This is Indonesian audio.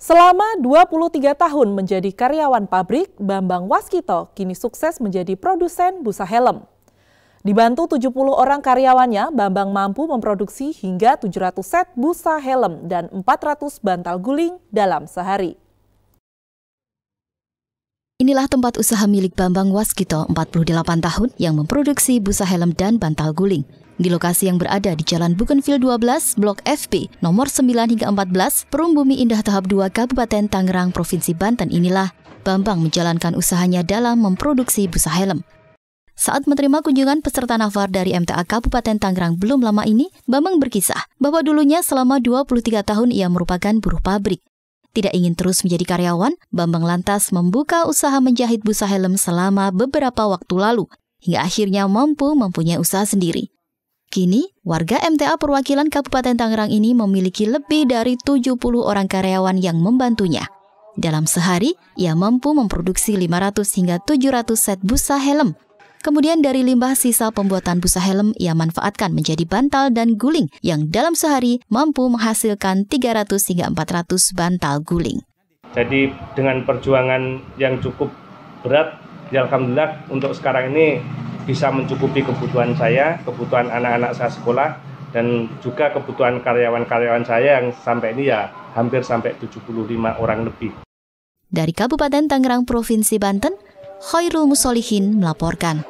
Selama 23 tahun menjadi karyawan pabrik, Bambang Waskito kini sukses menjadi produsen busa helm. Dibantu 70 orang karyawannya, Bambang mampu memproduksi hingga 700 set busa helm dan 400 bantal guling dalam sehari. Inilah tempat usaha milik Bambang Waskito, 48 tahun, yang memproduksi busa helm dan bantal guling di lokasi yang berada di Jalan Bukenfil 12, Blok FP, nomor 9 hingga 14, Perum Bumi Indah Tahap 2, Kabupaten Tangerang, Provinsi Banten inilah Bambang menjalankan usahanya dalam memproduksi busa helm. Saat menerima kunjungan peserta nafar dari MTA Kabupaten Tangerang belum lama ini, Bambang berkisah bahwa dulunya selama 23 tahun ia merupakan buruh pabrik. Tidak ingin terus menjadi karyawan, Bambang lantas membuka usaha menjahit busa helm selama beberapa waktu lalu, hingga akhirnya mampu mempunyai usaha sendiri. Kini, warga MTA perwakilan Kabupaten Tangerang ini memiliki lebih dari 70 orang karyawan yang membantunya. Dalam sehari, ia mampu memproduksi 500 hingga 700 set busa helm. Kemudian dari limbah sisa pembuatan busa helm, ia manfaatkan menjadi bantal dan guling yang dalam sehari mampu menghasilkan 300 hingga 400 bantal guling. Jadi dengan perjuangan yang cukup berat, ya Alhamdulillah untuk sekarang ini bisa mencukupi kebutuhan saya, kebutuhan anak-anak saya sekolah, dan juga kebutuhan karyawan-karyawan saya yang sampai ini ya hampir sampai 75 orang lebih. Dari Kabupaten Tangerang Provinsi Banten, Khairul Musolihin melaporkan.